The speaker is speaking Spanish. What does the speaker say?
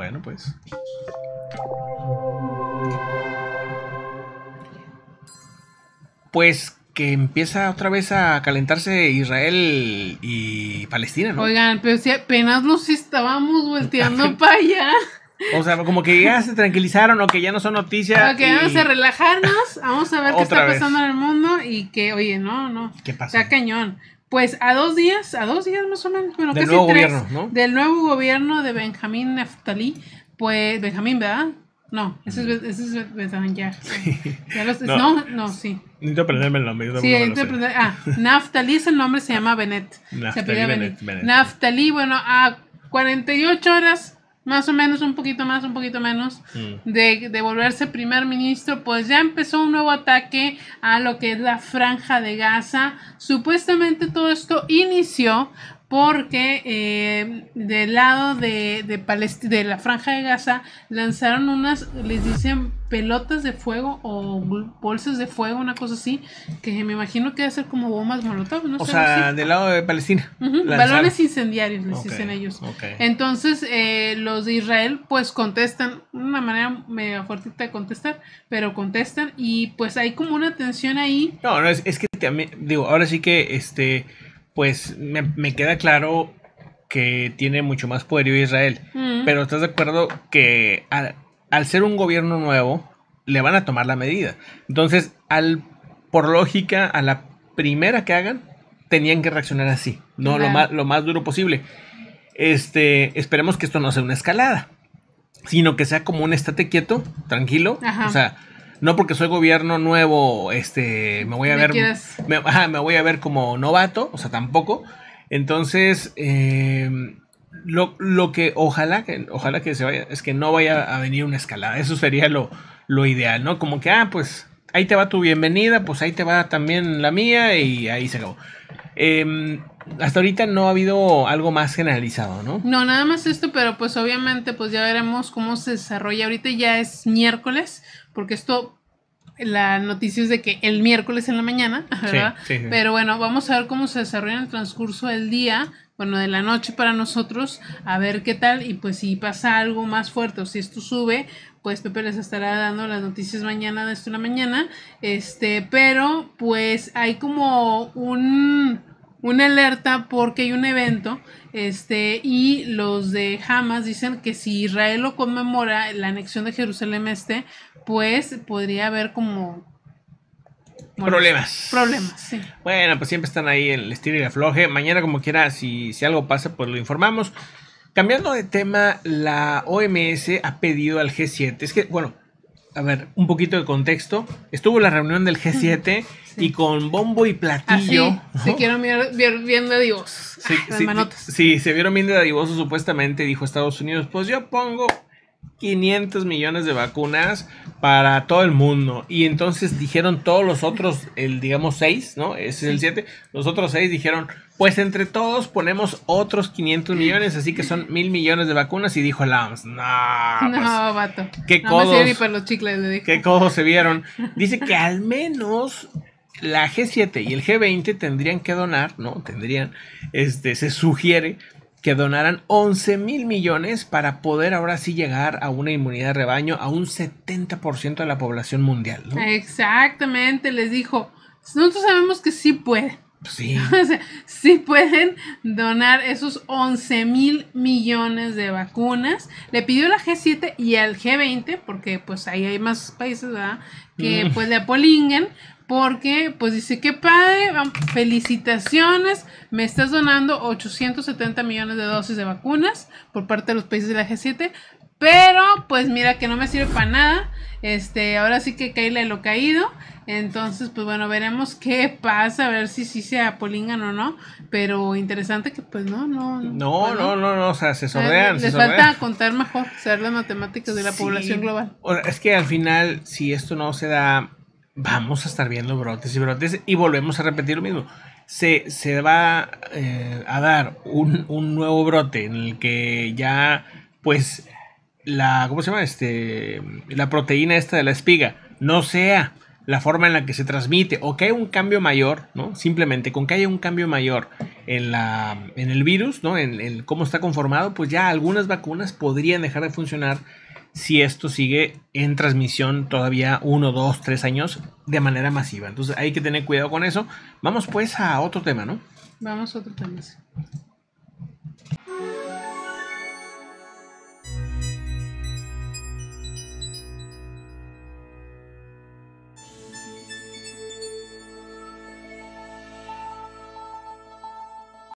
Bueno, pues. Pues que empieza otra vez a calentarse Israel y Palestina, ¿no? Oigan, pero si apenas nos estábamos volteando para allá. O sea, como que ya se tranquilizaron o que ya no son noticias. Ok, vamos a relajarnos, vamos a ver qué está pasando en el mundo y que, oye, no, no. ¿Qué pasa? Está cañón pues a dos días, a dos días más o menos, bueno, del casi nuevo tres, gobierno, ¿no? del nuevo gobierno de Benjamín Naftali. pues Benjamín, ¿verdad? No, ese es, Benjamín ya. no. no. sí. Necesito aprenderme el nombre. Yo sí, necesito aprender. Ah, Naftali es el nombre, se llama Benet. Naftali, se Benet, Benet. Naftalí, bueno, a 48 horas más o menos, un poquito más, un poquito menos, mm. de, de, volverse primer ministro, pues ya empezó un nuevo ataque a lo que es la franja de Gaza. Supuestamente todo esto inició porque eh, del lado de, de, de la franja de Gaza lanzaron unas, les dicen pelotas de fuego o bolsas de fuego, una cosa así, que me imagino que debe ser como bombas molotov, ¿no? O sea, del lado de Palestina. balones incendiarios, les dicen ellos. Entonces, eh, los de Israel pues contestan, una manera medio fuertita de contestar, pero contestan y pues hay como una tensión ahí. No, no, es, es que también, digo, ahora sí que este pues me, queda claro que tiene mucho más poderío Israel. Mm. Pero estás de acuerdo que al, ser un gobierno nuevo, le van a tomar la medida. Entonces, al, por lógica, a la primera que hagan, tenían que reaccionar así, ¿no? Lo, más, lo más duro posible. Este, esperemos que esto no sea una escalada, sino que sea como un estate quieto, tranquilo. O sea, no porque soy gobierno nuevo, este, me voy a ver, me, voy a ver como novato, o sea, tampoco. Entonces, em, lo, lo, que ojalá que ojalá que se vaya es que no vaya a venir una escalada. Eso sería lo, ideal, ¿no? Como que, ah, pues ahí te va tu bienvenida, pues ahí te va también la mía y ahí se acabó. Em, hasta ahorita no ha habido algo más generalizado, ¿no? No, nada más esto, pero pues obviamente pues ya veremos cómo se desarrolla. Ahorita ya es miércoles, porque esto, la noticia es de que el miércoles en la mañana, ¿verdad? Pero bueno, vamos a ver cómo se desarrolla en el transcurso del día, bueno, de la noche para nosotros, a ver qué tal y pues si pasa algo más fuerte o si esto sube, pues Pepe les estará dando las noticias mañana de esto en la mañana, este, pero pues hay como un una alerta porque hay un evento este, y los de Hamas dicen que si Israel lo conmemora la anexión de Jerusalén Este, pues podría haber como... problemas. Problemas, sí. Bueno, pues siempre están ahí el estilo y afloje. Mañana como quiera, si, si algo pasa, pues lo informamos. Cambiando de tema, la OMS ha pedido al G7, es que, bueno, a ver, un poquito de contexto. Estuvo la reunión del G7 y con bombo y platillo. Se vieron bien, de divosos. Sí, se vieron bien de adivoso supuestamente, dijo Estados Unidos. Pues yo pongo 500 millones de vacunas para todo el mundo. Y entonces dijeron todos los otros, el digamos 6, ¿no? Ese es el 7. Los otros 6 dijeron, pues entre todos ponemos otros 500 millones, así que son mil millones de vacunas. Y dijo el AMS... no. No, pues, vato. ¿qué, no ¿Qué codos se vieron? Dice que al menos la G7 y el G20 tendrían que donar, ¿no? Tendrían, este, se sugiere que donaran 11 mil millones para poder ahora sí llegar a una inmunidad de rebaño a un 70% de la población mundial. Exactamente, les dijo, nosotros sabemos que sí puede. Pues sí. sí pueden donar esos 11 mil millones de vacunas. Le pidió la G7 y al G20, porque pues ahí hay más países, ¿verdad? Que mm. pues le apolinguen, porque pues dice, que padre, felicitaciones, me estás donando 870 millones de dosis de vacunas por parte de los países de la G7, pero pues mira que no me sirve para nada. Este, ahora sí que caíle lo caído. Entonces, pues bueno, veremos qué pasa, a ver si sí se apolingan o no. Pero interesante que pues no, no. No, no, no, no, o sea, se sordean. Les falta contar mejor, saber las matemáticas de la población global. es que al final, si esto no se da, vamos a estar viendo brotes y brotes y volvemos a repetir lo mismo. Se, se va eh, a dar un, un nuevo brote en el que ya, pues la, ¿cómo se Este, la proteína esta de la espiga no sea la forma en la que se transmite o que hay un cambio mayor, ¿no? Simplemente con que haya un cambio mayor en, la, en el virus, ¿no? En, cómo está conformado, pues ya algunas vacunas podrían dejar de funcionar si esto sigue en transmisión todavía uno dos tres años de manera masiva. Entonces hay que tener cuidado con eso. Vamos pues a otro tema, ¿no? Vamos a otro tema.